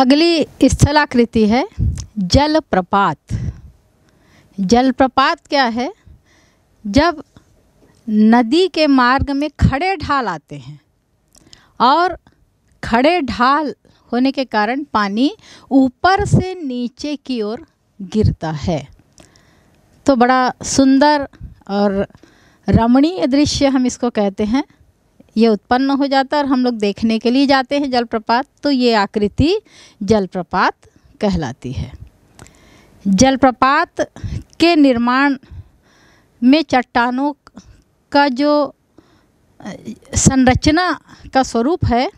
अगली स्थलाकृति है जलप्रपात जलप्रपात क्या है जब नदी के मार्ग में खड़े ढाल आते हैं और खड़े ढाल होने के कारण पानी ऊपर से नीचे की ओर गिरता है तो बड़ा सुंदर और रमणीय दृश्य हम इसको कहते हैं ये उत्पन्न हो जाता है और हम लोग देखने के लिए जाते हैं जलप्रपात तो ये आकृति जलप्रपात कहलाती है जलप्रपात के निर्माण में चट्टानों का जो संरचना का स्वरूप है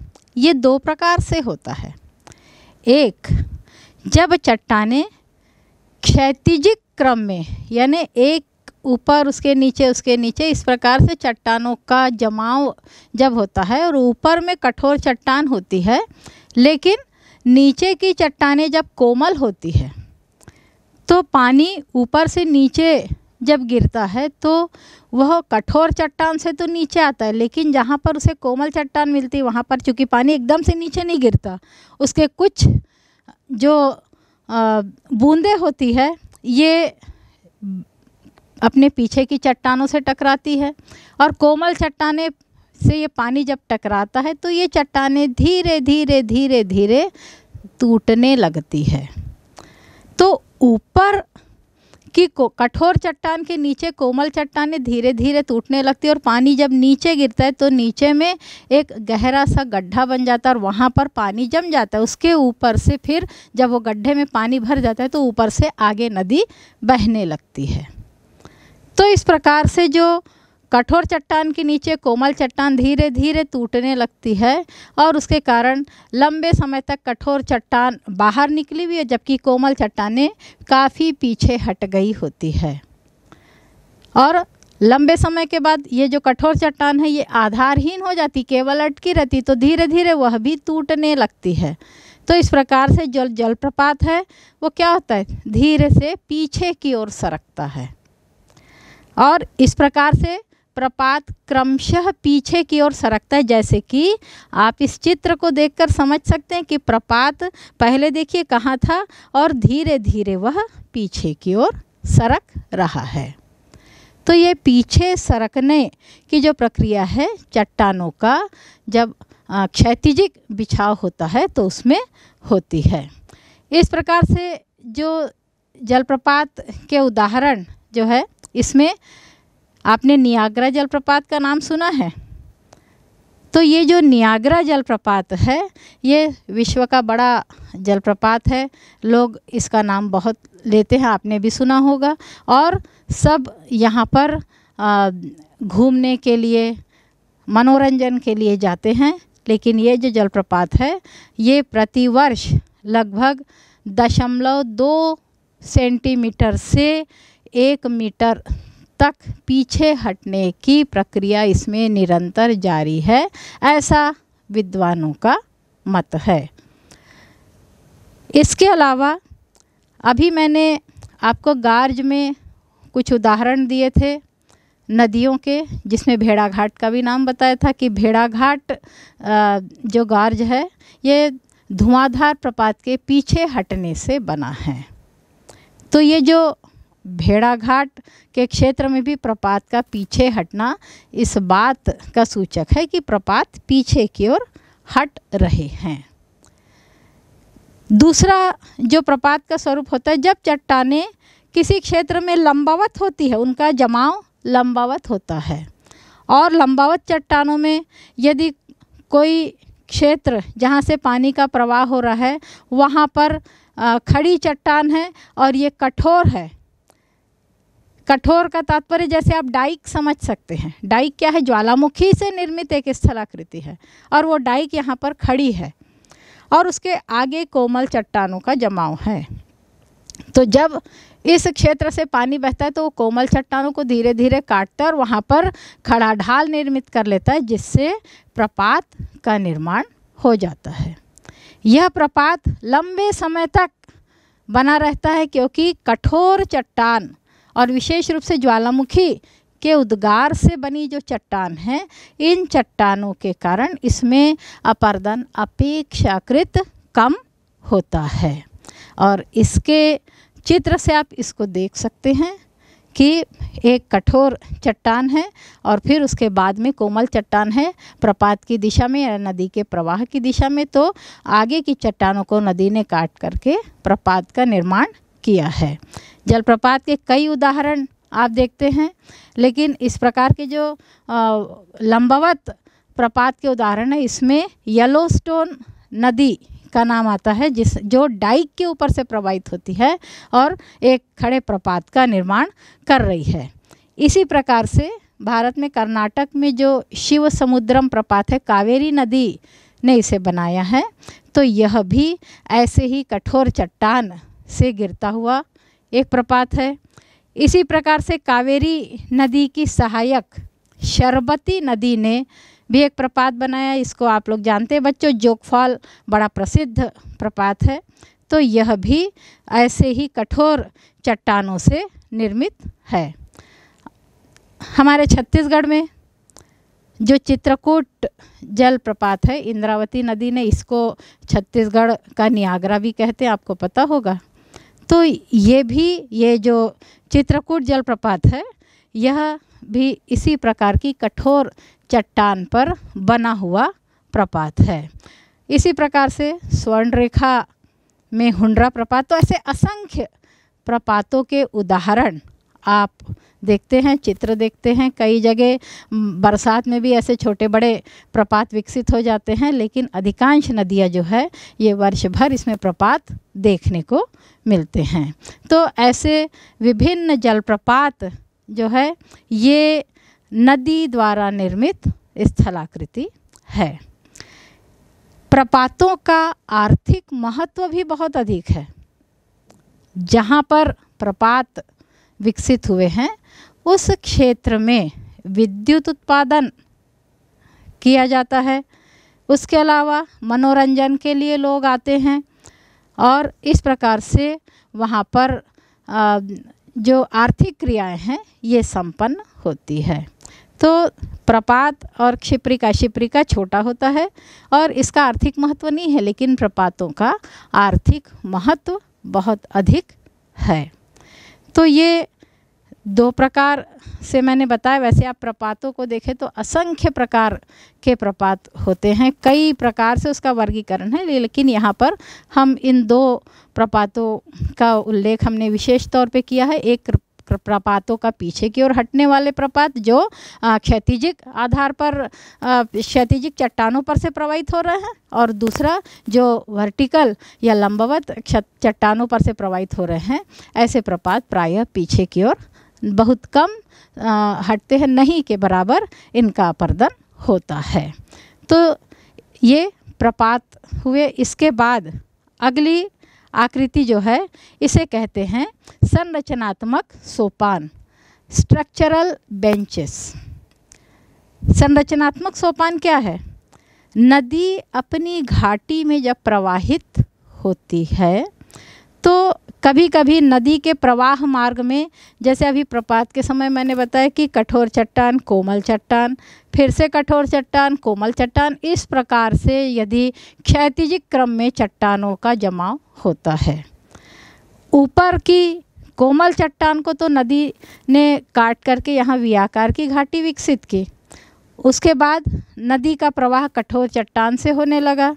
ये दो प्रकार से होता है एक जब चट्टाने क्षैतिजिक क्रम में यानी एक ऊपर उसके नीचे उसके नीचे इस प्रकार से चट्टानों का जमाव जब होता है और ऊपर में कठोर चट्टान होती है लेकिन नीचे की चट्टानें जब कोमल होती है तो पानी ऊपर से नीचे जब गिरता है तो वह कठोर चट्टान से तो नीचे आता है लेकिन जहाँ पर उसे कोमल चट्टान मिलती है वहाँ पर चूँकि पानी एकदम से नीचे नहीं गिरता उसके कुछ जो बूंदे होती है ये अपने पीछे की चट्टानों से टकराती है और कोमल चट्टाने से ये पानी जब टकराता है तो ये चट्टाने धीरे धीरे धीरे धीरे टूटने लगती है तो ऊपर को कठोर चट्टान के नीचे कोमल चट्टाने धीरे धीरे टूटने लगती है और पानी जब नीचे गिरता है तो नीचे में एक गहरा सा गड्ढा बन जाता है और वहाँ पर पानी जम जाता है उसके ऊपर से फिर जब वो गड्ढे में पानी भर जाता है तो ऊपर से आगे नदी बहने लगती है तो इस प्रकार से जो कठोर चट्टान के नीचे कोमल चट्टान धीरे धीरे टूटने लगती है और उसके कारण लंबे समय तक कठोर चट्टान बाहर निकली हुई है जबकि कोमल चट्टाने काफ़ी पीछे हट गई होती है और लंबे समय के बाद ये जो कठोर चट्टान है ये आधारहीन हो जाती केवल अटकी रहती तो धीरे धीरे वह भी टूटने लगती है तो इस प्रकार से जो जलप्रपात है वो क्या होता है धीरे से पीछे की ओर सरकता है और इस प्रकार से प्रपात क्रमशः पीछे की ओर सरकता है जैसे कि आप इस चित्र को देखकर समझ सकते हैं कि प्रपात पहले देखिए कहाँ था और धीरे धीरे वह पीछे की ओर सरक रहा है तो ये पीछे सरकने की जो प्रक्रिया है चट्टानों का जब क्षैतिजिक बिछाव होता है तो उसमें होती है इस प्रकार से जो जलप्रपात के उदाहरण जो है इसमें आपने नियाग्रा जलप्रपात का नाम सुना है तो ये जो नियाग्रा जलप्रपात है ये विश्व का बड़ा जलप्रपात है लोग इसका नाम बहुत लेते हैं आपने भी सुना होगा और सब यहाँ पर घूमने के लिए मनोरंजन के लिए जाते हैं लेकिन ये जो जलप्रपात है ये प्रतिवर्ष लगभग दशमलव दो सेंटीमीटर से एक मीटर तक पीछे हटने की प्रक्रिया इसमें निरंतर जारी है ऐसा विद्वानों का मत है इसके अलावा अभी मैंने आपको गार्ज में कुछ उदाहरण दिए थे नदियों के जिसमें भेड़ाघाट का भी नाम बताया था कि भेड़ाघाट जो गार्ज है ये धुआंधार प्रपात के पीछे हटने से बना है तो ये जो भेड़ाघाट के क्षेत्र में भी प्रपात का पीछे हटना इस बात का सूचक है कि प्रपात पीछे की ओर हट रहे हैं दूसरा जो प्रपात का स्वरूप होता है जब चट्टाने किसी क्षेत्र में लंबावत होती है उनका जमाव लंबावत होता है और लंबावत चट्टानों में यदि कोई क्षेत्र जहाँ से पानी का प्रवाह हो रहा है वहाँ पर खड़ी चट्टान है और ये कठोर है कठोर का तात्पर्य जैसे आप डाइक समझ सकते हैं डाइक क्या है ज्वालामुखी से निर्मित एक स्थलाकृति है और वो डाइक यहाँ पर खड़ी है और उसके आगे कोमल चट्टानों का जमाव है तो जब इस क्षेत्र से पानी बहता है तो वो कोमल चट्टानों को धीरे धीरे काटता है और वहाँ पर खड़ा ढाल निर्मित कर लेता है जिससे प्रपात का निर्माण हो जाता है यह प्रपात लंबे समय तक बना रहता है क्योंकि कठोर चट्टान और विशेष रूप से ज्वालामुखी के उद्गार से बनी जो चट्टान है इन चट्टानों के कारण इसमें अपर्दन अपेक्षाकृत कम होता है और इसके चित्र से आप इसको देख सकते हैं कि एक कठोर चट्टान है और फिर उसके बाद में कोमल चट्टान है प्रपात की दिशा में या नदी के प्रवाह की दिशा में तो आगे की चट्टानों को नदी ने काट करके प्रपात का निर्माण किया है जलप्रपात के कई उदाहरण आप देखते हैं लेकिन इस प्रकार के जो लंबावत प्रपात के उदाहरण है इसमें येलो स्टोन नदी का नाम आता है जिस जो डाइक के ऊपर से प्रवाहित होती है और एक खड़े प्रपात का निर्माण कर रही है इसी प्रकार से भारत में कर्नाटक में जो शिव समुद्रम प्रपात है कावेरी नदी ने इसे बनाया है तो यह भी ऐसे ही कठोर चट्टान से गिरता हुआ एक प्रपात है इसी प्रकार से कावेरी नदी की सहायक शरबती नदी ने भी एक प्रपात बनाया इसको आप लोग जानते हैं बच्चों जोगफॉल बड़ा प्रसिद्ध प्रपात है तो यह भी ऐसे ही कठोर चट्टानों से निर्मित है हमारे छत्तीसगढ़ में जो चित्रकूट जलप्रपात है इंद्रावती नदी ने इसको छत्तीसगढ़ का नियाग्रा भी कहते हैं आपको पता होगा तो ये भी ये जो चित्रकूट जलप्रपात है यह भी इसी प्रकार की कठोर चट्टान पर बना हुआ प्रपात है इसी प्रकार से स्वर्ण रेखा में हुंडरा प्रपात तो ऐसे असंख्य प्रपातों के उदाहरण आप देखते हैं चित्र देखते हैं कई जगह बरसात में भी ऐसे छोटे बड़े प्रपात विकसित हो जाते हैं लेकिन अधिकांश नदियाँ जो है ये वर्ष भर इसमें प्रपात देखने को मिलते हैं तो ऐसे विभिन्न जलप्रपात जो है ये नदी द्वारा निर्मित स्थलाकृति है प्रपातों का आर्थिक महत्व भी बहुत अधिक है जहाँ पर प्रपात विकसित हुए हैं उस क्षेत्र में विद्युत उत्पादन किया जाता है उसके अलावा मनोरंजन के लिए लोग आते हैं और इस प्रकार से वहाँ पर जो आर्थिक क्रियाएं हैं ये संपन्न होती है तो प्रपात और क्षिप्रिका क्षिप्रिका छोटा होता है और इसका आर्थिक महत्व नहीं है लेकिन प्रपातों का आर्थिक महत्व बहुत अधिक है तो ये दो प्रकार से मैंने बताया वैसे आप प्रपातों को देखें तो असंख्य प्रकार के प्रपात होते हैं कई प्रकार से उसका वर्गीकरण है लेकिन यहाँ पर हम इन दो प्रपातों का उल्लेख हमने विशेष तौर पे किया है एक प्रपातों का पीछे की ओर हटने वाले प्रपात जो क्षतिजिक आधार पर क्षतिजिक चट्टानों पर से प्रवाहित हो रहे हैं और दूसरा जो वर्टिकल या लंबवत चट्टानों पर से प्रवाहित हो रहे हैं ऐसे प्रपात प्रायः पीछे की ओर बहुत कम हटते हैं नहीं के बराबर इनका अपर्दन होता है तो ये प्रपात हुए इसके बाद अगली आकृति जो है इसे कहते हैं संरचनात्मक सोपान स्ट्रक्चरल बेंचेस संरचनात्मक सोपान क्या है नदी अपनी घाटी में जब प्रवाहित होती है तो कभी कभी नदी के प्रवाह मार्ग में जैसे अभी प्रपात के समय मैंने बताया कि कठोर चट्टान कोमल चट्टान फिर से कठोर चट्टान कोमल चट्टान इस प्रकार से यदि क्षैतिजिक क्रम में चट्टानों का जमाव होता है ऊपर की कोमल चट्टान को तो नदी ने काट करके यहाँ व्याकार की घाटी विकसित की उसके बाद नदी का प्रवाह कठोर चट्टान से होने लगा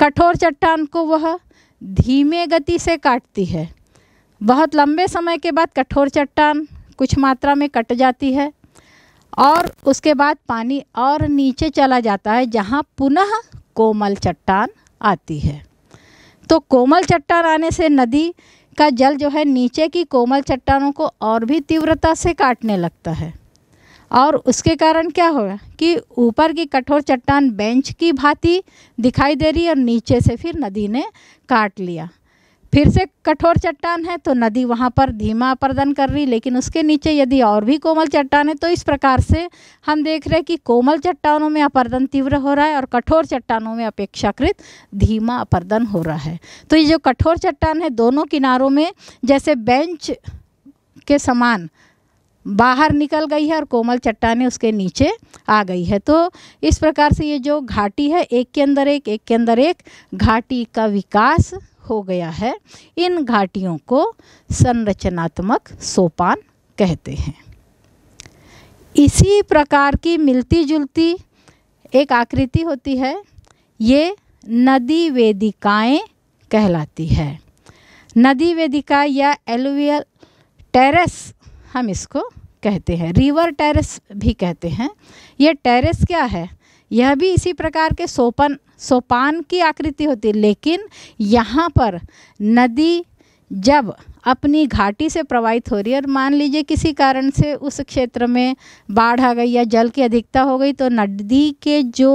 कठोर चट्टान को वह धीमे गति से काटती है बहुत लंबे समय के बाद कठोर चट्टान कुछ मात्रा में कट जाती है और उसके बाद पानी और नीचे चला जाता है जहाँ पुनः कोमल चट्टान आती है तो कोमल चट्टान आने से नदी का जल जो है नीचे की कोमल चट्टानों को और भी तीव्रता से काटने लगता है और उसके कारण क्या होगा कि ऊपर की कठोर चट्टान बेंच की भांति दिखाई दे रही और नीचे से फिर नदी ने काट लिया फिर से कठोर चट्टान है तो नदी वहाँ पर धीमा अपर्दन कर रही लेकिन उसके नीचे यदि और भी कोमल चट्टान है तो इस प्रकार से हम देख रहे हैं कि कोमल चट्टानों में अपर्दन तीव्र हो रहा है और कठोर चट्टानों में अपेक्षाकृत धीमा अपर्दन हो रहा है तो ये जो कठोर चट्टान है दोनों किनारों में जैसे बेंच के समान बाहर निकल गई है और कोमल चट्टाने उसके नीचे आ गई है तो इस प्रकार से ये जो घाटी है एक के अंदर एक एक के अंदर एक घाटी का विकास हो गया है इन घाटियों को संरचनात्मक सोपान कहते हैं इसी प्रकार की मिलती जुलती एक आकृति होती है ये नदी वेदिकाएं कहलाती है नदी वेदिका या एलुवियल टेरेस हम इसको कहते हैं रिवर टेरेस भी कहते हैं यह टेरेस क्या है यह भी इसी प्रकार के सोपन सोपान की आकृति होती है लेकिन यहाँ पर नदी जब अपनी घाटी से प्रवाहित हो रही है और मान लीजिए किसी कारण से उस क्षेत्र में बाढ़ आ गई या जल की अधिकता हो गई तो नदी के जो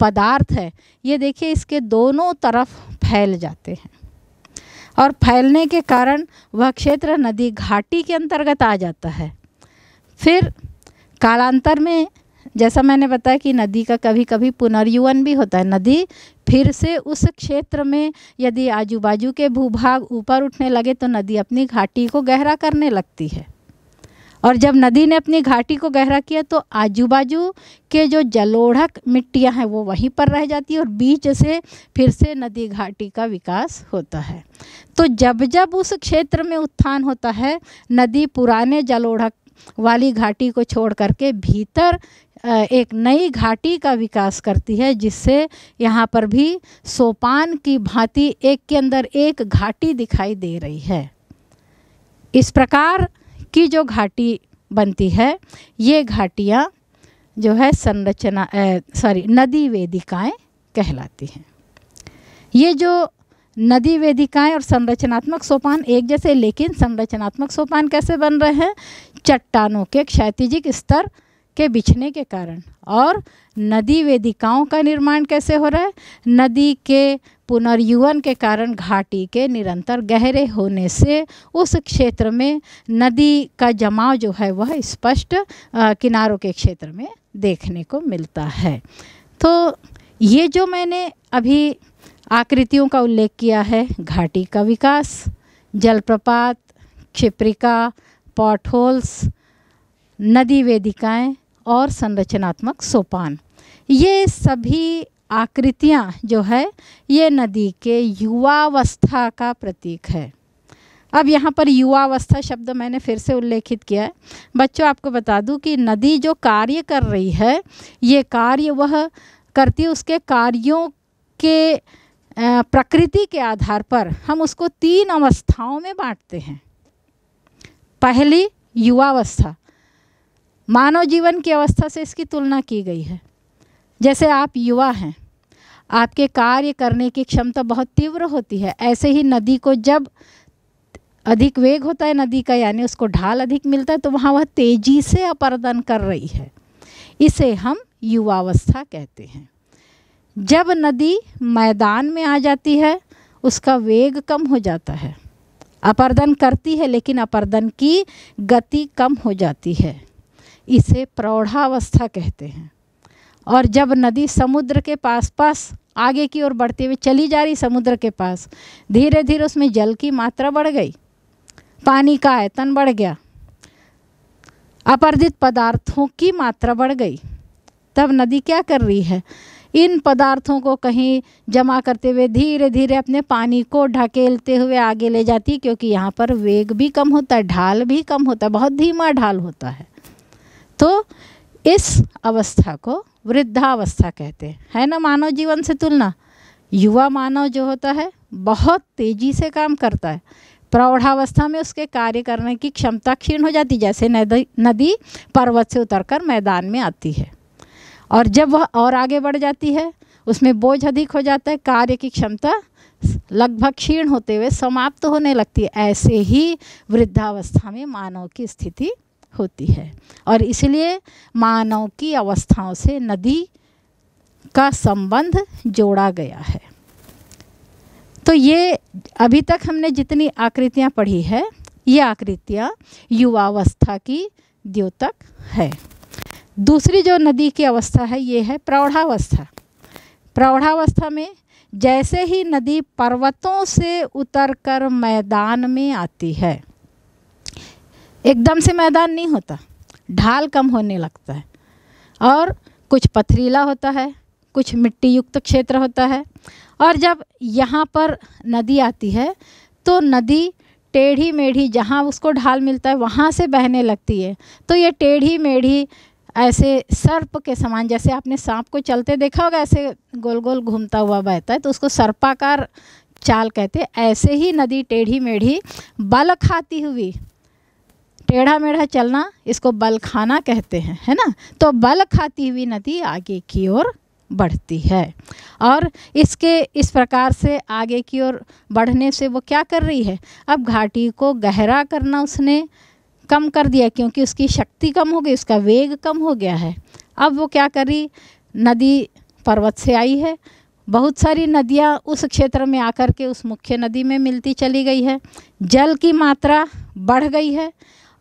पदार्थ है ये देखिए इसके दोनों तरफ फैल जाते हैं और फैलने के कारण वह क्षेत्र नदी घाटी के अंतर्गत आ जाता है फिर कालांतर में जैसा मैंने बताया कि नदी का कभी कभी पुनर्युवन भी होता है नदी फिर से उस क्षेत्र में यदि आजू बाजू के भूभाग ऊपर उठने लगे तो नदी अपनी घाटी को गहरा करने लगती है और जब नदी ने अपनी घाटी को गहरा किया तो आजू बाजू के जो जलोढ़क मिट्टियां हैं वो वहीं पर रह जाती है और बीच से फिर से नदी घाटी का विकास होता है तो जब जब उस क्षेत्र में उत्थान होता है नदी पुराने जलोढ़क वाली घाटी को छोड़ करके भीतर एक नई घाटी का विकास करती है जिससे यहाँ पर भी सोपान की भांति एक के अंदर एक घाटी दिखाई दे रही है इस प्रकार की जो घाटी बनती है ये घाटियाँ जो है संरचना सॉरी नदी वेदिकाएँ कहलाती हैं ये जो नदी वेदिकाएँ और संरचनात्मक सोपान एक जैसे लेकिन संरचनात्मक सोपान कैसे बन रहे हैं चट्टानों के क्षैतिजिक स्तर के बिछने के कारण और नदी वेदिकाओं का निर्माण कैसे हो रहा है नदी के पुनर्युवन के कारण घाटी के निरंतर गहरे होने से उस क्षेत्र में नदी का जमाव जो है वह स्पष्ट किनारों के क्षेत्र में देखने को मिलता है तो ये जो मैंने अभी आकृतियों का उल्लेख किया है घाटी का विकास जलप्रपात क्षिप्रिका पॉटहोल्स होल्स नदी वेदिकाएँ और संरचनात्मक सोपान ये सभी आकृतियाँ जो है ये नदी के युवावस्था का प्रतीक है अब यहाँ पर युवावस्था शब्द मैंने फिर से उल्लेखित किया है बच्चों आपको बता दूँ कि नदी जो कार्य कर रही है ये कार्य वह करती उसके कार्यों के प्रकृति के आधार पर हम उसको तीन अवस्थाओं में बांटते हैं पहली युवावस्था मानव जीवन की अवस्था से इसकी तुलना की गई है जैसे आप युवा हैं आपके कार्य करने की क्षमता बहुत तीव्र होती है ऐसे ही नदी को जब अधिक वेग होता है नदी का यानी उसको ढाल अधिक मिलता है तो वहाँ वह तेज़ी से अपरदन कर रही है इसे हम युवावस्था कहते हैं जब नदी मैदान में आ जाती है उसका वेग कम हो जाता है अपर्दन करती है लेकिन अपर्दन की गति कम हो जाती है इसे प्रौढ़ावस्था कहते हैं और जब नदी समुद्र के पास पास आगे की ओर बढ़ते हुए चली जा रही समुद्र के पास धीरे धीरे उसमें जल की मात्रा बढ़ गई पानी का आयतन बढ़ गया अपर्जित पदार्थों की मात्रा बढ़ गई तब नदी क्या कर रही है इन पदार्थों को कहीं जमा करते हुए धीरे धीरे अपने पानी को ढकेलते हुए आगे ले जाती क्योंकि यहाँ पर वेग भी कम होता है ढाल भी कम होता है बहुत धीमा ढाल होता है तो इस अवस्था को वृद्धावस्था कहते हैं है ना मानव जीवन से तुलना युवा मानव जो होता है बहुत तेज़ी से काम करता है प्रौढ़ावस्था में उसके कार्य करने की क्षमता क्षीण हो जाती जैसे नदी नदी पर्वत से उतरकर मैदान में आती है और जब वह और आगे बढ़ जाती है उसमें बोझ अधिक हो जाता है कार्य की क्षमता लगभग क्षीण होते हुए समाप्त होने लगती है ऐसे ही वृद्धावस्था में मानव की स्थिति होती है और इसलिए मानव की अवस्थाओं से नदी का संबंध जोड़ा गया है तो ये अभी तक हमने जितनी आकृतियाँ पढ़ी है ये आकृतियाँ युवावस्था की द्योतक है दूसरी जो नदी की अवस्था है ये है प्रौढ़ावस्था प्रौढ़ावस्था में जैसे ही नदी पर्वतों से उतरकर मैदान में आती है एकदम से मैदान नहीं होता ढाल कम होने लगता है और कुछ पथरीला होता है कुछ मिट्टी युक्त क्षेत्र होता है और जब यहाँ पर नदी आती है तो नदी टेढ़ी मेढ़ी जहाँ उसको ढाल मिलता है वहाँ से बहने लगती है तो ये टेढ़ी मेढ़ी ऐसे सर्प के समान जैसे आपने सांप को चलते देखा होगा ऐसे गोल गोल घूमता हुआ बहता है तो उसको सर्पाकार चाल कहते ऐसे ही नदी टेढ़ी मेढ़ी बल खाती हुई टेढ़ा मेढ़ा चलना इसको बल खाना कहते हैं है ना तो बल खाती हुई नदी आगे की ओर बढ़ती है और इसके इस प्रकार से आगे की ओर बढ़ने से वो क्या कर रही है अब घाटी को गहरा करना उसने कम कर दिया क्योंकि उसकी शक्ति कम हो गई उसका वेग कम हो गया है अब वो क्या कर रही नदी पर्वत से आई है बहुत सारी नदियाँ उस क्षेत्र में आकर के उस मुख्य नदी में मिलती चली गई है जल की मात्रा बढ़ गई है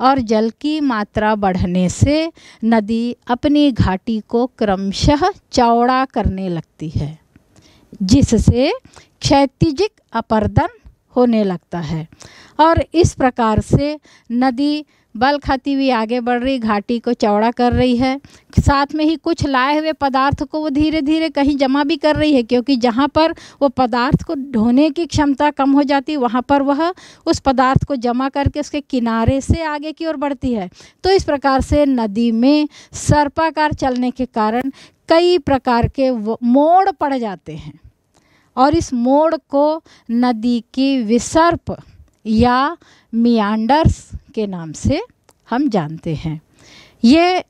और जल की मात्रा बढ़ने से नदी अपनी घाटी को क्रमशः चौड़ा करने लगती है जिससे क्षैतिजिक अपर्दन होने लगता है और इस प्रकार से नदी बल खाती हुई आगे बढ़ रही घाटी को चौड़ा कर रही है साथ में ही कुछ लाए हुए पदार्थ को वो धीरे धीरे कहीं जमा भी कर रही है क्योंकि जहाँ पर वो पदार्थ को ढोने की क्षमता कम हो जाती है वहाँ पर वह उस पदार्थ को जमा करके उसके किनारे से आगे की ओर बढ़ती है तो इस प्रकार से नदी में सर्पाकार चलने के कारण कई प्रकार के मोड़ पड़ जाते हैं और इस मोड़ को नदी की विसर्प या मियांडर्स के नाम से हम जानते हैं ये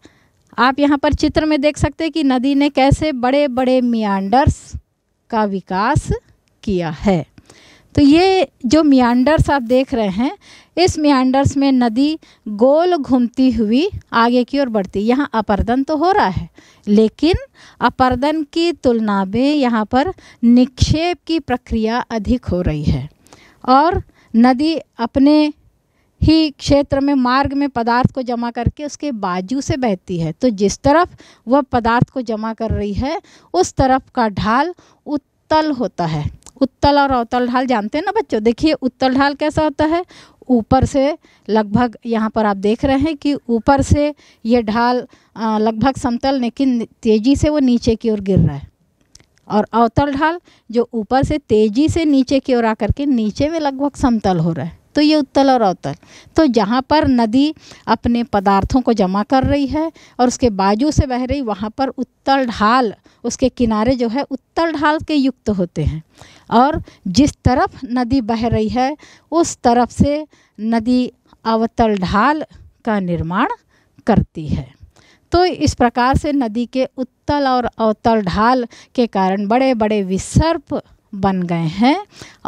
आप यहाँ पर चित्र में देख सकते हैं कि नदी ने कैसे बड़े बड़े मियांडर्स का विकास किया है तो ये जो मियांडर्स आप देख रहे हैं इस मियांडर्स में नदी गोल घूमती हुई आगे की ओर बढ़ती यहाँ अपर्दन तो हो रहा है लेकिन अपर्दन की तुलना में यहाँ पर निक्षेप की प्रक्रिया अधिक हो रही है और नदी अपने ही क्षेत्र में मार्ग में पदार्थ को जमा करके उसके बाजू से बहती है तो जिस तरफ वह पदार्थ को जमा कर रही है उस तरफ का ढाल उत्तल होता है उत्तल और अवतल ढाल जानते हैं ना बच्चों देखिए उत्तल ढाल कैसा होता है ऊपर से लगभग यहाँ पर आप देख रहे हैं कि ऊपर से ये ढाल लगभग समतल लेकिन तेज़ी से वो नीचे की ओर गिर रहा है और अवतल ढाल जो ऊपर से तेज़ी से नीचे की ओर आकर के नीचे में लगभग समतल हो रहा है तो ये उत्तल और अवतल तो जहाँ पर नदी अपने पदार्थों को जमा कर रही है और उसके बाजू से बह रही वहाँ पर उत्तल ढाल उसके किनारे जो है उत्तल ढाल के युक्त होते हैं और जिस तरफ नदी बह रही है उस तरफ से नदी अवतल ढाल का निर्माण करती है तो इस प्रकार से नदी के उत्तल और अवतल ढाल के कारण बड़े बड़े विसर्प बन गए हैं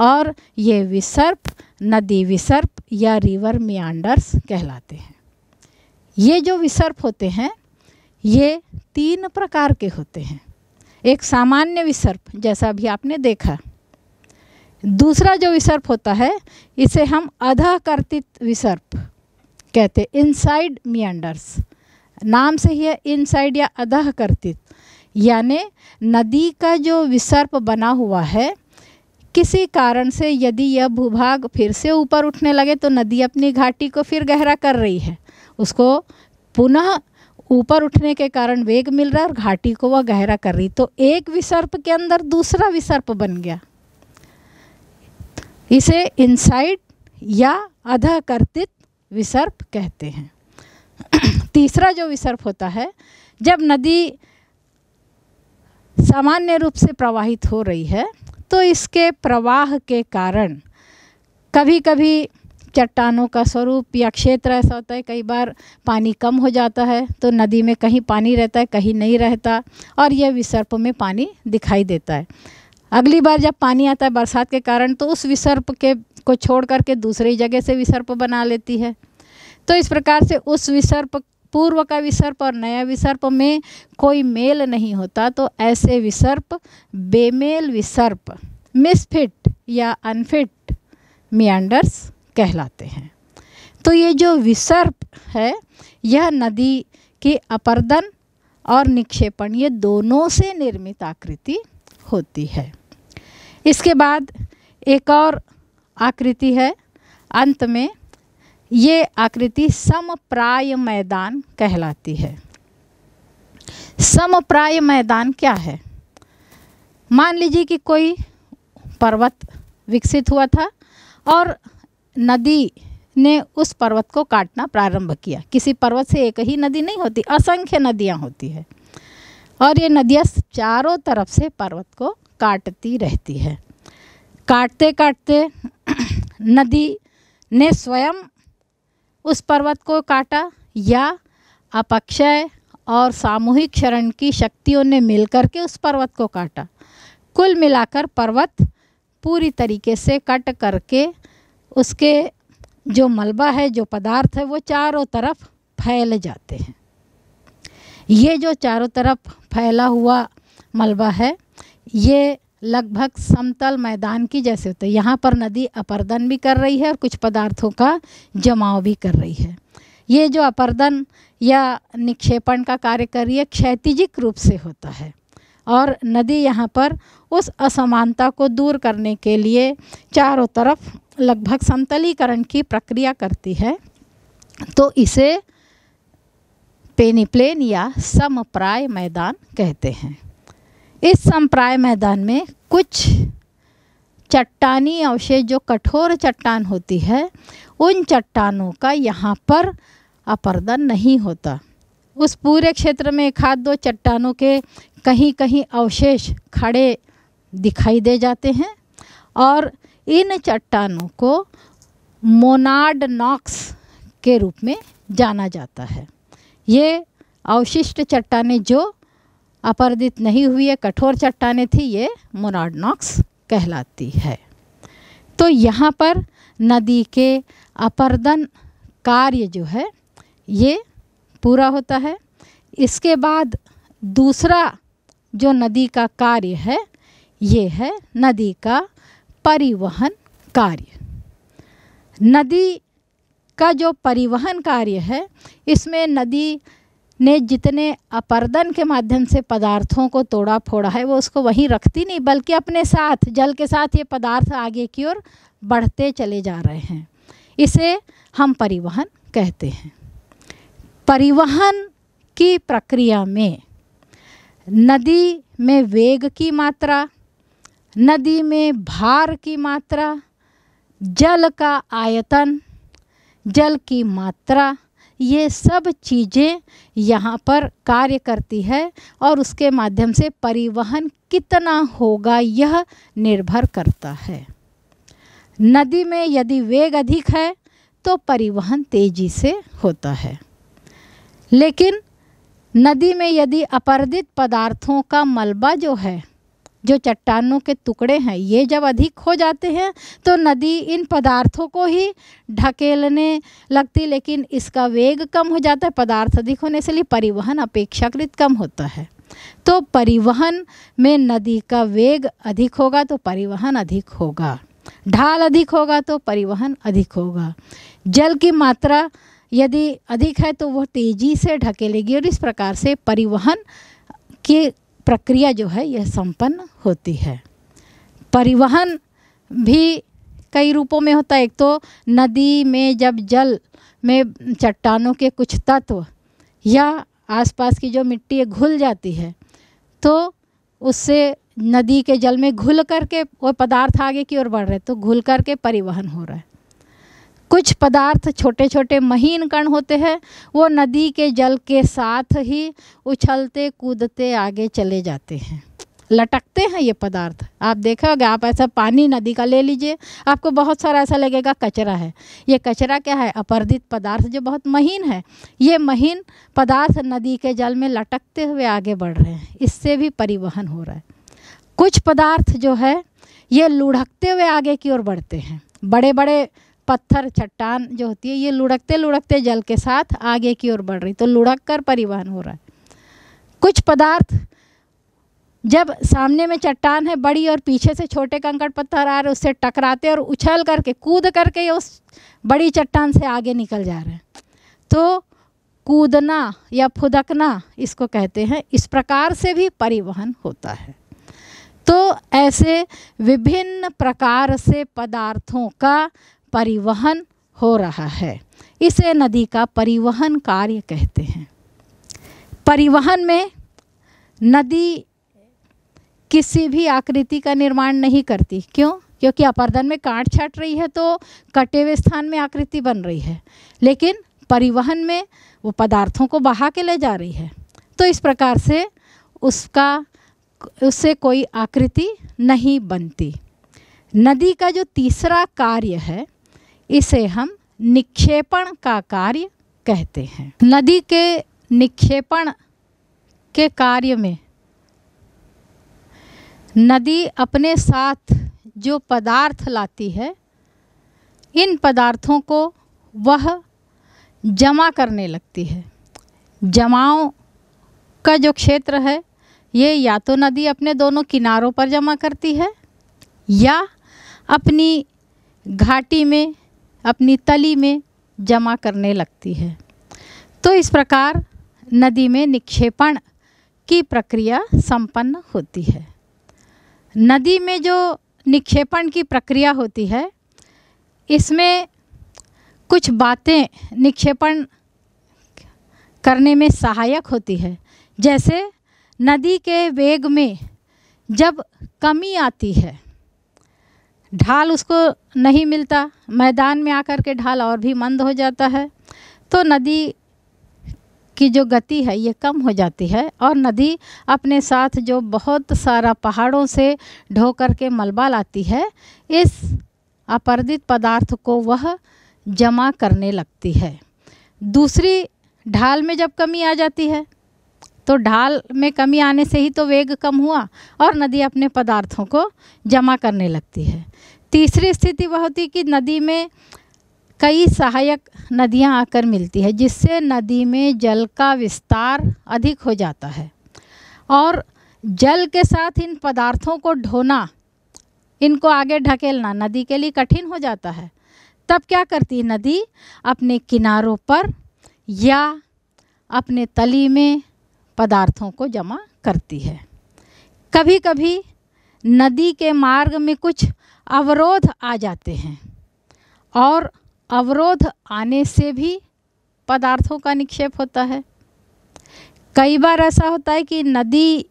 और ये विसर्प नदी विसर्प या रिवर मियांडर्स कहलाते हैं ये जो विसर्प होते हैं ये तीन प्रकार के होते हैं एक सामान्य विसर्प जैसा अभी आपने देखा दूसरा जो विसर्प होता है इसे हम अधाकर्तित विसर्प कहते इनसाइड मियांडर्स नाम से ही इनसाइड या अधह कर्तित यानि नदी का जो विसर्प बना हुआ है किसी कारण से यदि यह भूभाग फिर से ऊपर उठने लगे तो नदी अपनी घाटी को फिर गहरा कर रही है उसको पुनः ऊपर उठने के कारण वेग मिल रहा है और घाटी को वह गहरा कर रही तो एक विसर्प के अंदर दूसरा विसर्प बन गया इसे इनसाइड या अधकर्तित विसर्प कहते हैं तीसरा जो विसर्प होता है जब नदी सामान्य रूप से प्रवाहित हो रही है तो इसके प्रवाह के कारण कभी कभी चट्टानों का स्वरूप या क्षेत्र ऐसा होता है कई बार पानी कम हो जाता है तो नदी में कहीं पानी रहता है कहीं नहीं रहता और यह विसर्प में पानी दिखाई देता है अगली बार जब पानी आता है बरसात के कारण तो उस विसर्प के को छोड़ करके दूसरी जगह से विसर्प बना लेती है तो इस प्रकार से उस विसर्प पूर्व का विसर्प और नया विसर्प में कोई मेल नहीं होता तो ऐसे विसर्प बेमेल विसर्प मिसफिट या अनफिट मियांडर्स कहलाते हैं तो ये जो विसर्प है यह नदी के अपर्दन और निक्षेपण ये दोनों से निर्मित आकृति होती है इसके बाद एक और आकृति है अंत में ये आकृति समप्राय मैदान कहलाती है समप्राय मैदान क्या है मान लीजिए कि कोई पर्वत विकसित हुआ था और नदी ने उस पर्वत को काटना प्रारंभ किया किसी पर्वत से एक ही नदी नहीं होती असंख्य नदियाँ होती है और ये नदियाँ चारों तरफ से पर्वत को काटती रहती है काटते काटते नदी ने स्वयं उस पर्वत को काटा या अपक्षय और सामूहिक शरण की शक्तियों ने मिलकर के उस पर्वत को काटा कुल मिलाकर पर्वत पूरी तरीके से कट करके उसके जो मलबा है जो पदार्थ है वो चारों तरफ फैल जाते हैं ये जो चारों तरफ फैला हुआ मलबा है ये लगभग समतल मैदान की जैसे होते हैं यहाँ पर नदी अपर्दन भी कर रही है और कुछ पदार्थों का जमाव भी कर रही है ये जो अपर्दन या निक्षेपण का कार्य कर रही है क्षैतिजिक रूप से होता है और नदी यहाँ पर उस असमानता को दूर करने के लिए चारों तरफ लगभग समतलीकरण की प्रक्रिया करती है तो इसे पेनीप्लेन या समप्राय मैदान कहते हैं इस संप्राय मैदान में कुछ चट्टानी अवशेष जो कठोर चट्टान होती है उन चट्टानों का यहाँ पर अपर्दन नहीं होता उस पूरे क्षेत्र में एक आध दो चट्टानों के कहीं कहीं अवशेष खड़े दिखाई दे जाते हैं और इन चट्टानों को मोनाड नॉक्स के रूप में जाना जाता है ये अवशिष्ट चट्टाने जो अपर्दित नहीं हुई है कठोर चट्टाने थी ये मोनाडनॉक्स कहलाती है तो यहाँ पर नदी के अपर्दन कार्य जो है ये पूरा होता है इसके बाद दूसरा जो नदी का कार्य है ये है नदी का परिवहन कार्य नदी का जो परिवहन कार्य है इसमें नदी ने जितने अपर्दन के माध्यम से पदार्थों को तोड़ा फोड़ा है वो उसको वहीं रखती नहीं बल्कि अपने साथ जल के साथ ये पदार्थ आगे की ओर बढ़ते चले जा रहे हैं इसे हम परिवहन कहते हैं परिवहन की प्रक्रिया में नदी में वेग की मात्रा नदी में भार की मात्रा जल का आयतन जल की मात्रा ये सब चीज़ें यहाँ पर कार्य करती है और उसके माध्यम से परिवहन कितना होगा यह निर्भर करता है नदी में यदि वेग अधिक है तो परिवहन तेजी से होता है लेकिन नदी में यदि अपरदित पदार्थों का मलबा जो है जो चट्टानों के टुकड़े हैं ये जब अधिक हो जाते हैं तो नदी इन पदार्थों को ही ढकेलने लगती लेकिन इसका वेग कम हो जाता है पदार्थ अधिक होने से लिए परिवहन अपेक्षाकृत कम होता है तो परिवहन में नदी का वेग अधिक होगा तो परिवहन अधिक होगा ढाल अधिक होगा तो परिवहन अधिक होगा जल की मात्रा यदि अधिक है तो वह तेज़ी से ढकेलेगी और इस प्रकार से परिवहन के प्रक्रिया जो है यह संपन्न होती है परिवहन भी कई रूपों में होता है एक तो नदी में जब जल में चट्टानों के कुछ तत्व या आसपास की जो मिट्टी है घुल जाती है तो उससे नदी के जल में घुल करके वो पदार्थ आगे की ओर बढ़ रहे तो घुल करके परिवहन हो रहा है कुछ पदार्थ छोटे छोटे महीन कण होते हैं वो नदी के जल के साथ ही उछलते कूदते आगे चले जाते हैं लटकते हैं ये पदार्थ आप देखा होगा आप ऐसा पानी नदी का ले लीजिए आपको बहुत सारा ऐसा लगेगा कचरा है ये कचरा क्या है अपर्दित पदार्थ जो बहुत महीन है ये महीन पदार्थ नदी के जल में लटकते हुए आगे बढ़ रहे हैं इससे भी परिवहन हो रहा है कुछ पदार्थ जो है ये लुढ़कते हुए आगे की ओर बढ़ते हैं बड़े बड़े पत्थर चट्टान जो होती है ये लुढ़कते लुढ़कते जल के साथ आगे की ओर बढ़ रही तो लुढ़क कर परिवहन हो रहा है कुछ पदार्थ जब सामने में चट्टान है बड़ी और पीछे से छोटे कंकड़ पत्थर आ रहे उससे टकराते और उछल करके कूद करके उस बड़ी चट्टान से आगे निकल जा रहे हैं तो कूदना या फुदकना इसको कहते हैं इस प्रकार से भी परिवहन होता है तो ऐसे विभिन्न प्रकार से पदार्थों का परिवहन हो रहा है इसे नदी का परिवहन कार्य कहते हैं परिवहन में नदी किसी भी आकृति का निर्माण नहीं करती क्यों क्योंकि अपर्दन में काट छाट रही है तो कटे हुए स्थान में आकृति बन रही है लेकिन परिवहन में वो पदार्थों को बहा के ले जा रही है तो इस प्रकार से उसका उससे कोई आकृति नहीं बनती नदी का जो तीसरा कार्य है इसे हम निक्षेपण का कार्य कहते हैं नदी के निक्षेपण के कार्य में नदी अपने साथ जो पदार्थ लाती है इन पदार्थों को वह जमा करने लगती है जमाओं का जो क्षेत्र है ये या तो नदी अपने दोनों किनारों पर जमा करती है या अपनी घाटी में अपनी तली में जमा करने लगती है तो इस प्रकार नदी में निक्षेपण की प्रक्रिया संपन्न होती है नदी में जो निक्षेपण की प्रक्रिया होती है इसमें कुछ बातें निक्षेपण करने में सहायक होती है जैसे नदी के वेग में जब कमी आती है ढाल उसको नहीं मिलता मैदान में आकर के ढाल और भी मंद हो जाता है तो नदी की जो गति है ये कम हो जाती है और नदी अपने साथ जो बहुत सारा पहाड़ों से ढो कर के मलबा लाती है इस अपर्दित पदार्थ को वह जमा करने लगती है दूसरी ढाल में जब कमी आ जाती है तो ढाल में कमी आने से ही तो वेग कम हुआ और नदी अपने पदार्थों को जमा करने लगती है तीसरी स्थिति वह होती कि नदी में कई सहायक नदियां आकर मिलती है जिससे नदी में जल का विस्तार अधिक हो जाता है और जल के साथ इन पदार्थों को ढोना इनको आगे ढकेलना नदी के लिए कठिन हो जाता है तब क्या करती है नदी अपने किनारों पर या अपने तली में पदार्थों को जमा करती है कभी कभी नदी के मार्ग में कुछ अवरोध आ जाते हैं और अवरोध आने से भी पदार्थों का निक्षेप होता है कई बार ऐसा होता है कि नदी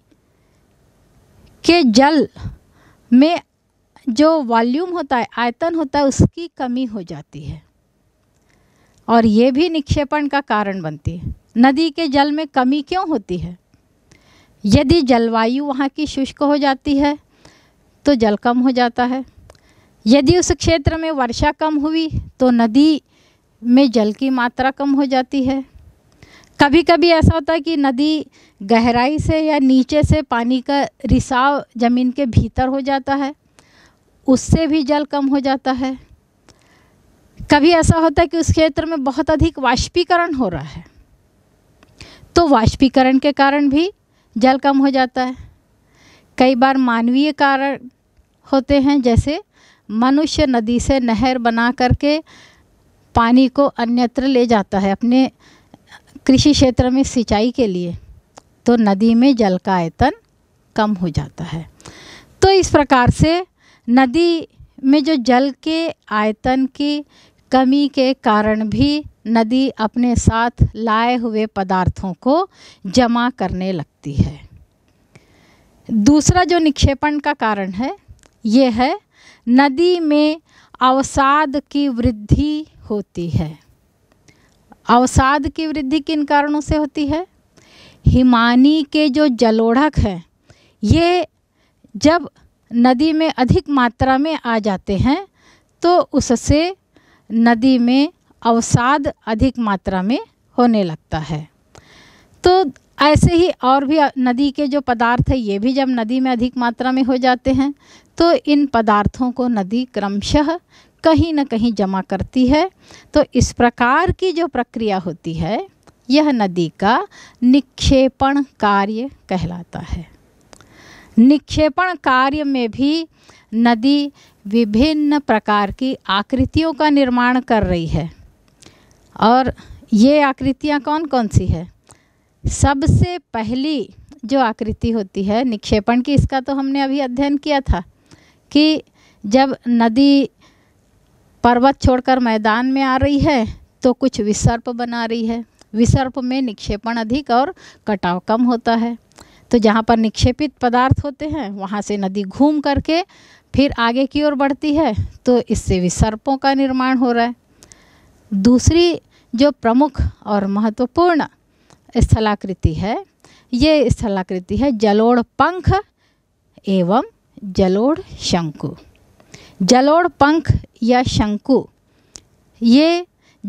के जल में जो वॉल्यूम होता है आयतन होता है उसकी कमी हो जाती है और ये भी निक्षेपण का कारण बनती है नदी के जल में कमी क्यों होती है यदि जलवायु वहाँ की शुष्क हो जाती है तो जल कम हो जाता है यदि उस क्षेत्र में वर्षा कम हुई तो नदी में जल की मात्रा कम हो जाती है कभी कभी ऐसा होता है कि नदी गहराई से या नीचे से पानी का रिसाव ज़मीन के भीतर हो जाता है उससे भी जल कम हो जाता है कभी ऐसा होता है कि उस क्षेत्र में बहुत अधिक वाष्पीकरण हो रहा है तो वाष्पीकरण के कारण भी जल कम हो जाता है कई बार मानवीय कारण होते हैं जैसे मनुष्य नदी से नहर बना करके पानी को अन्यत्र ले जाता है अपने कृषि क्षेत्र में सिंचाई के लिए तो नदी में जल का आयतन कम हो जाता है तो इस प्रकार से नदी में जो जल के आयतन की कमी के कारण भी नदी अपने साथ लाए हुए पदार्थों को जमा करने लगती है दूसरा जो निक्षेपण का कारण है ये है नदी में अवसाद की वृद्धि होती है अवसाद की वृद्धि किन कारणों से होती है हिमानी के जो जलोढ़क हैं ये जब नदी में अधिक मात्रा में आ जाते हैं तो उससे नदी में अवसाद अधिक मात्रा में होने लगता है तो ऐसे ही और भी नदी के जो पदार्थ है ये भी जब नदी में अधिक मात्रा में हो जाते हैं तो इन पदार्थों को नदी क्रमशः कहीं ना कहीं जमा करती है तो इस प्रकार की जो प्रक्रिया होती है यह नदी का निक्षेपण कार्य कहलाता है निक्षेपण कार्य में भी नदी विभिन्न प्रकार की आकृतियों का निर्माण कर रही है और ये आकृतियाँ कौन कौन सी है सबसे पहली जो आकृति होती है निक्षेपण की इसका तो हमने अभी अध्ययन किया था कि जब नदी पर्वत छोड़कर मैदान में आ रही है तो कुछ विसर्प बना रही है विसर्प में निक्षेपण अधिक और कटाव कम होता है तो जहाँ पर निक्षेपित पदार्थ होते हैं वहाँ से नदी घूम करके फिर आगे की ओर बढ़ती है तो इससे विसर्पों का निर्माण हो रहा है दूसरी जो प्रमुख और महत्वपूर्ण स्थलाकृति है ये स्थलाकृति है जलोड़ पंख एवं जलोड़ शंकु जलोड़ पंख या शंकु ये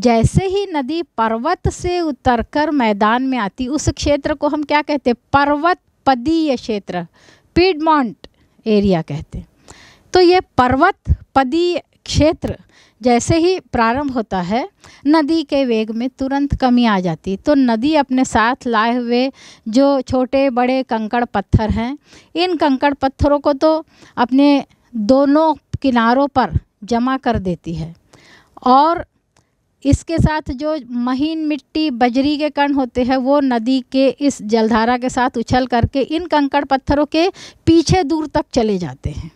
जैसे ही नदी पर्वत से उतरकर मैदान में आती उस क्षेत्र को हम क्या कहते हैं पर्वत पदीय क्षेत्र पीडमॉन्ट एरिया कहते हैं तो ये पर्वत पदीय क्षेत्र जैसे ही प्रारंभ होता है नदी के वेग में तुरंत कमी आ जाती तो नदी अपने साथ लाए हुए जो छोटे बड़े कंकड़ पत्थर हैं इन कंकड़ पत्थरों को तो अपने दोनों किनारों पर जमा कर देती है और इसके साथ जो महीन मिट्टी बजरी के कण होते हैं वो नदी के इस जलधारा के साथ उछल करके इन कंकड़ पत्थरों के पीछे दूर तक चले जाते हैं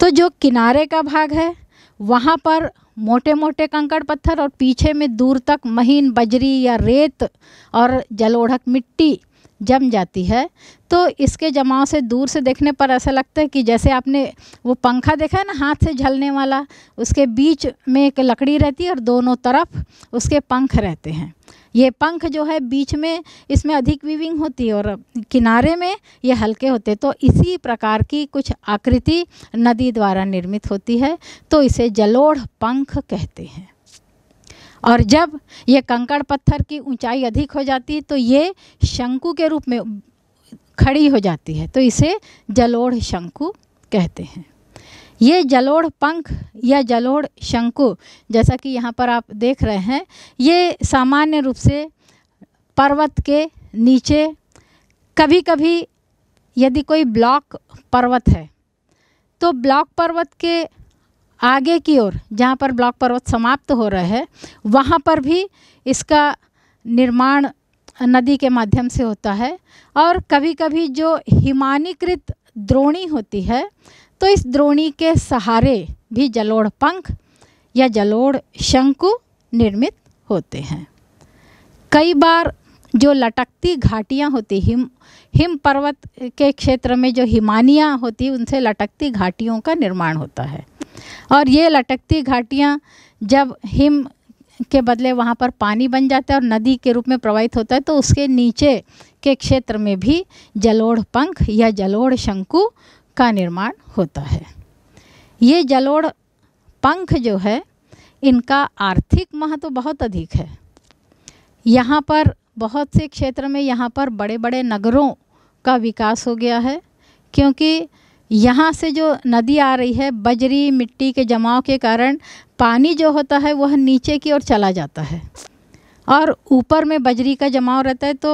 तो जो किनारे का भाग है वहाँ पर मोटे मोटे कंकड़ पत्थर और पीछे में दूर तक महीन बजरी या रेत और जलोढ़क मिट्टी जम जाती है तो इसके जमाव से दूर से देखने पर ऐसा लगता है कि जैसे आपने वो पंखा देखा है ना हाथ से झलने वाला उसके बीच में एक लकड़ी रहती है और दोनों तरफ उसके पंख रहते हैं ये पंख जो है बीच में इसमें अधिक विविंग होती है और किनारे में ये हल्के होते तो इसी प्रकार की कुछ आकृति नदी द्वारा निर्मित होती है तो इसे जलोढ़ पंख कहते हैं और जब ये कंकड़ पत्थर की ऊंचाई अधिक हो जाती है तो ये शंकु के रूप में खड़ी हो जाती है तो इसे जलोढ़ शंकु कहते हैं ये जलोढ़ पंख या जलोढ़ शंकु जैसा कि यहाँ पर आप देख रहे हैं ये सामान्य रूप से पर्वत के नीचे कभी कभी यदि कोई ब्लॉक पर्वत है तो ब्लॉक पर्वत के आगे की ओर जहाँ पर ब्लॉक पर्वत समाप्त हो रहे हैं वहाँ पर भी इसका निर्माण नदी के माध्यम से होता है और कभी कभी जो हिमानीकृत द्रोणी होती है तो इस द्रोणी के सहारे भी जलोढ़ पंख या जलोढ़ शंकु निर्मित होते हैं कई बार जो लटकती घाटियाँ होती हिम हिम पर्वत के क्षेत्र में जो हिमानियाँ होती उनसे लटकती घाटियों का निर्माण होता है और ये लटकती घाटियाँ जब हिम के बदले वहाँ पर पानी बन जाता है और नदी के रूप में प्रवाहित होता है तो उसके नीचे के क्षेत्र में भी जलोढ़ पंख या जलोढ़ शंकु का निर्माण होता है ये जलोढ़ पंख जो है इनका आर्थिक महत्व तो बहुत अधिक है यहाँ पर बहुत से क्षेत्र में यहाँ पर बड़े बड़े नगरों का विकास हो गया है क्योंकि यहाँ से जो नदी आ रही है बजरी मिट्टी के जमाव के कारण पानी जो होता है वह नीचे की ओर चला जाता है और ऊपर में बजरी का जमाव रहता है तो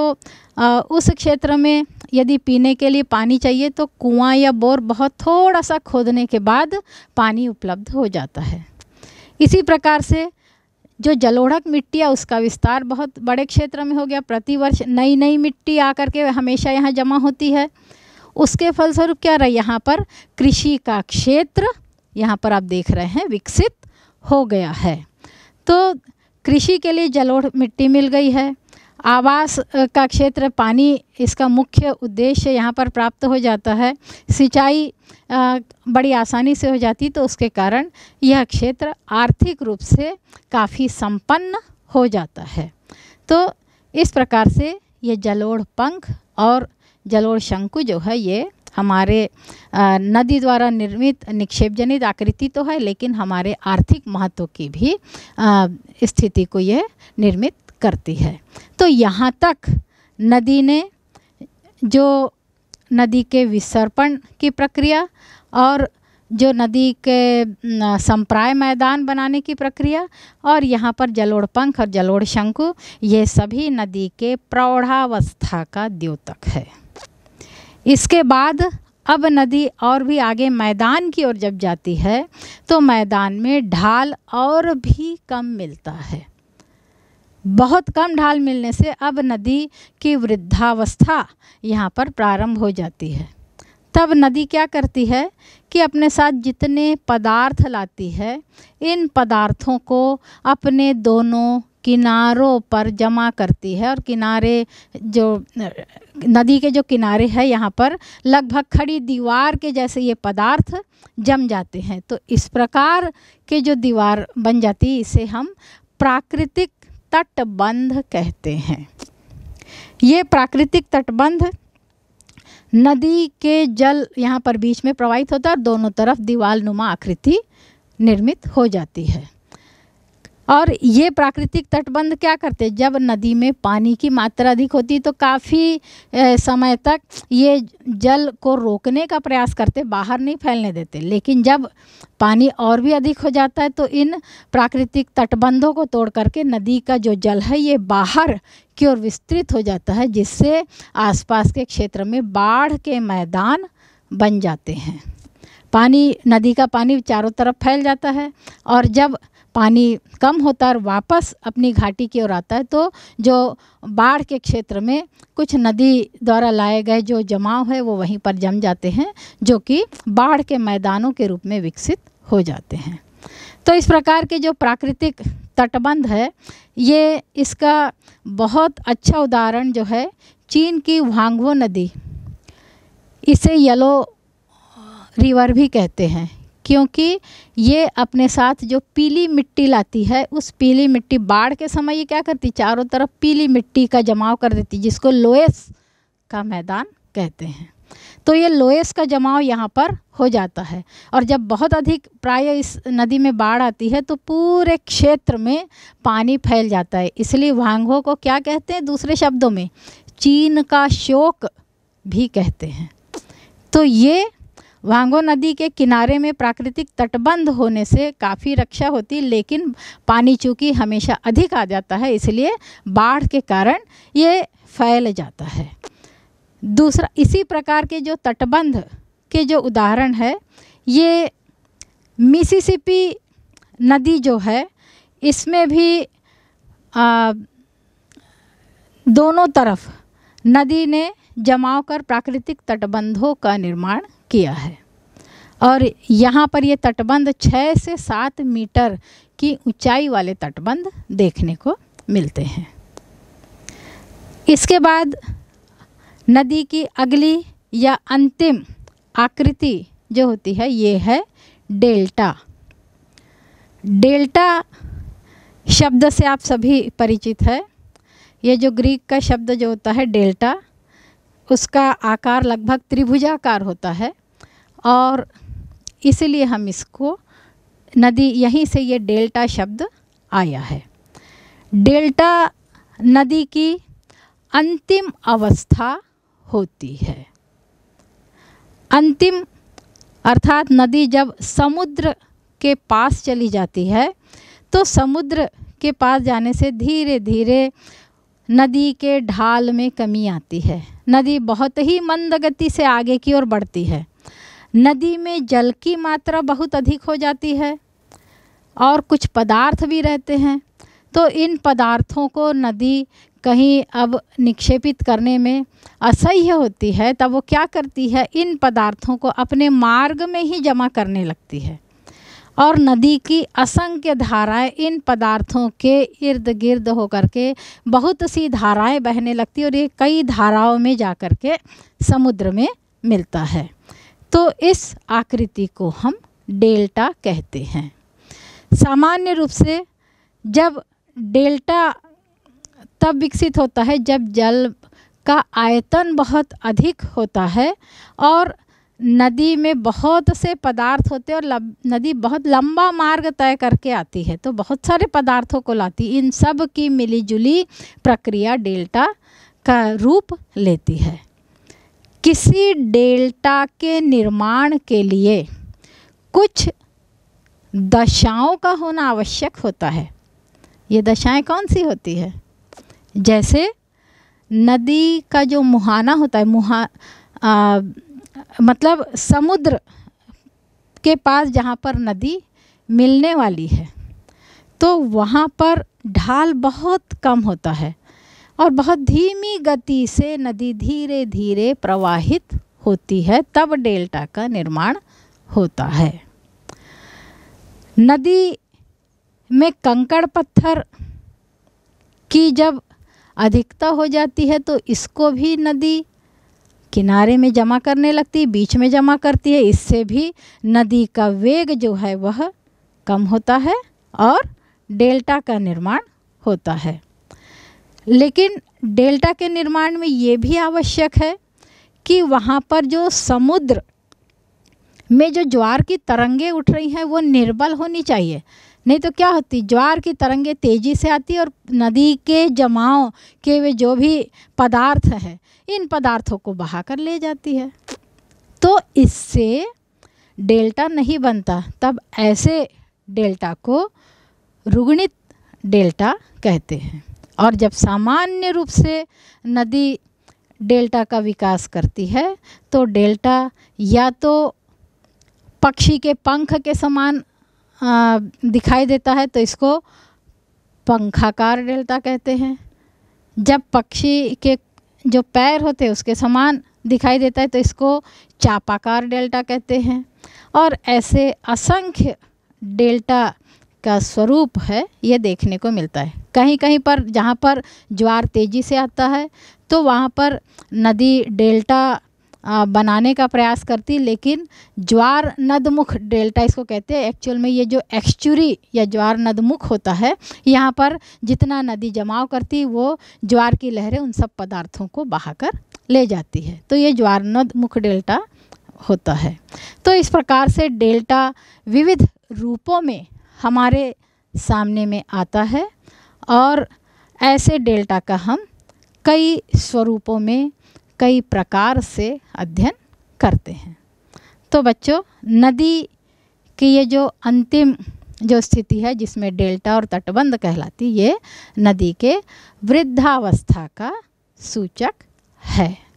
आ, उस क्षेत्र में यदि पीने के लिए पानी चाहिए तो कुआं या बोर बहुत थोड़ा सा खोदने के बाद पानी उपलब्ध हो जाता है इसी प्रकार से जो जलोढ़क मिट्टी है उसका विस्तार बहुत बड़े क्षेत्र में हो गया प्रतिवर्ष नई नई मिट्टी आकर के हमेशा यहाँ जमा होती है उसके फलस्वरूप क्या रहा यहाँ पर कृषि का क्षेत्र यहाँ पर आप देख रहे हैं विकसित हो गया है तो कृषि के लिए जलोढ़ मिट्टी मिल गई है आवास का क्षेत्र पानी इसका मुख्य उद्देश्य यहाँ पर प्राप्त हो जाता है सिंचाई बड़ी आसानी से हो जाती तो उसके कारण यह क्षेत्र आर्थिक रूप से काफ़ी संपन्न हो जाता है तो इस प्रकार से ये जलोड़ पंख और जलोड़ शंकु जो है ये हमारे नदी द्वारा निर्मित निक्षेप जनित आकृति तो है लेकिन हमारे आर्थिक महत्व की भी स्थिति को यह निर्मित करती है तो यहाँ तक नदी ने जो नदी के विसर्पण की प्रक्रिया और जो नदी के संप्राय मैदान बनाने की प्रक्रिया और यहाँ पर जलोड़ पंख और जलोड़ शंकु ये सभी नदी के प्रौढ़ावस्था का द्योतक है इसके बाद अब नदी और भी आगे मैदान की ओर जब जाती है तो मैदान में ढाल और भी कम मिलता है बहुत कम ढाल मिलने से अब नदी की वृद्धावस्था यहाँ पर प्रारंभ हो जाती है तब नदी क्या करती है कि अपने साथ जितने पदार्थ लाती है इन पदार्थों को अपने दोनों किनारों पर जमा करती है और किनारे जो नदी के जो किनारे है यहाँ पर लगभग खड़ी दीवार के जैसे ये पदार्थ जम जाते हैं तो इस प्रकार के जो दीवार बन जाती है इसे हम प्राकृतिक तटबंध कहते हैं ये प्राकृतिक तटबंध नदी के जल यहाँ पर बीच में प्रवाहित होता है और दोनों तरफ दीवाल नुमा आकृति निर्मित हो जाती है और ये प्राकृतिक तटबंध क्या करते जब नदी में पानी की मात्रा अधिक होती तो काफ़ी समय तक ये जल को रोकने का प्रयास करते बाहर नहीं फैलने देते लेकिन जब पानी और भी अधिक हो जाता है तो इन प्राकृतिक तटबंधों को तोड़ करके नदी का जो जल है ये बाहर की ओर विस्तृत हो जाता है जिससे आसपास के क्षेत्र में बाढ़ के मैदान बन जाते हैं पानी नदी का पानी चारों तरफ फैल जाता है और जब पानी कम होता है और वापस अपनी घाटी की ओर आता है तो जो बाढ़ के क्षेत्र में कुछ नदी द्वारा लाए गए जो जमाव है वो वहीं पर जम जाते हैं जो कि बाढ़ के मैदानों के रूप में विकसित हो जाते हैं तो इस प्रकार के जो प्राकृतिक तटबंध है ये इसका बहुत अच्छा उदाहरण जो है चीन की वांगवो नदी इसे येलो रिवर भी कहते हैं क्योंकि ये अपने साथ जो पीली मिट्टी लाती है उस पीली मिट्टी बाढ़ के समय ये क्या करती चारों तरफ पीली मिट्टी का जमाव कर देती जिसको लोएस का मैदान कहते हैं तो ये लोएस का जमाव यहाँ पर हो जाता है और जब बहुत अधिक प्राय इस नदी में बाढ़ आती है तो पूरे क्षेत्र में पानी फैल जाता है इसलिए वांगो को क्या कहते हैं दूसरे शब्दों में चीन का शोक भी कहते हैं तो ये वांगो नदी के किनारे में प्राकृतिक तटबंध होने से काफ़ी रक्षा होती लेकिन पानी चूँकि हमेशा अधिक आ जाता है इसलिए बाढ़ के कारण ये फैल जाता है दूसरा इसी प्रकार के जो तटबंध के जो उदाहरण है ये मिसिसिपी नदी जो है इसमें भी आ, दोनों तरफ नदी ने जमाव कर प्राकृतिक तटबंधों का निर्माण किया है और यहाँ पर ये तटबंध छः से सात मीटर की ऊंचाई वाले तटबंध देखने को मिलते हैं इसके बाद नदी की अगली या अंतिम आकृति जो होती है ये है डेल्टा डेल्टा शब्द से आप सभी परिचित है ये जो ग्रीक का शब्द जो होता है डेल्टा उसका आकार लगभग त्रिभुजाकार होता है और इसलिए हम इसको नदी यहीं से ये डेल्टा शब्द आया है डेल्टा नदी की अंतिम अवस्था होती है अंतिम अर्थात नदी जब समुद्र के पास चली जाती है तो समुद्र के पास जाने से धीरे धीरे नदी के ढाल में कमी आती है नदी बहुत ही मंद गति से आगे की ओर बढ़ती है नदी में जल की मात्रा बहुत अधिक हो जाती है और कुछ पदार्थ भी रहते हैं तो इन पदार्थों को नदी कहीं अब निक्षेपित करने में असह्य होती है तब वो क्या करती है इन पदार्थों को अपने मार्ग में ही जमा करने लगती है और नदी की असंख्य धाराएं इन पदार्थों के इर्द गिर्द होकर के बहुत सी धाराएं बहने लगती और ये कई धाराओं में जा कर के समुद्र में मिलता है तो इस आकृति को हम डेल्टा कहते हैं सामान्य रूप से जब डेल्टा तब विकसित होता है जब जल का आयतन बहुत अधिक होता है और नदी में बहुत से पदार्थ होते हैं और लब, नदी बहुत लंबा मार्ग तय करके आती है तो बहुत सारे पदार्थों को लाती इन सब की मिलीजुली प्रक्रिया डेल्टा का रूप लेती है किसी डेल्टा के निर्माण के लिए कुछ दशाओं का होना आवश्यक होता है ये दशाएं कौन सी होती है जैसे नदी का जो मुहाना होता है मुहा आ, मतलब समुद्र के पास जहाँ पर नदी मिलने वाली है तो वहाँ पर ढाल बहुत कम होता है और बहुत धीमी गति से नदी धीरे धीरे प्रवाहित होती है तब डेल्टा का निर्माण होता है नदी में कंकड़ पत्थर की जब अधिकता हो जाती है तो इसको भी नदी किनारे में जमा करने लगती है बीच में जमा करती है इससे भी नदी का वेग जो है वह कम होता है और डेल्टा का निर्माण होता है लेकिन डेल्टा के निर्माण में ये भी आवश्यक है कि वहाँ पर जो समुद्र में जो ज्वार की तरंगे उठ रही हैं वो निर्बल होनी चाहिए नहीं तो क्या होती ज्वार की तरंगे तेज़ी से आती और नदी के जमाव के वे जो भी पदार्थ हैं इन पदार्थों को बहा कर ले जाती है तो इससे डेल्टा नहीं बनता तब ऐसे डेल्टा को रुग्णित डेल्टा कहते हैं और जब सामान्य रूप से नदी डेल्टा का विकास करती है तो डेल्टा या तो पक्षी के पंख के समान दिखाई देता है तो इसको पंखाकार डेल्टा कहते हैं जब पक्षी के जो पैर होते हैं उसके समान दिखाई देता है तो इसको चापाकार डेल्टा कहते हैं और ऐसे असंख्य डेल्टा का स्वरूप है यह देखने को मिलता है कहीं कहीं पर जहाँ पर ज्वार तेज़ी से आता है तो वहाँ पर नदी डेल्टा बनाने का प्रयास करती लेकिन ज्वार नदमुख डेल्टा इसको कहते हैं एक्चुअल में ये जो एक्चुरी या ज्वार नदमुख होता है यहाँ पर जितना नदी जमाव करती वो ज्वार की लहरें उन सब पदार्थों को बहाकर ले जाती है तो ये ज्वार नदमुख डेल्टा होता है तो इस प्रकार से डेल्टा विविध रूपों में हमारे सामने में आता है और ऐसे डेल्टा का हम कई स्वरूपों में कई प्रकार से अध्ययन करते हैं तो बच्चों नदी की ये जो अंतिम जो स्थिति है जिसमें डेल्टा और तटबंध कहलाती ये नदी के वृद्धावस्था का सूचक है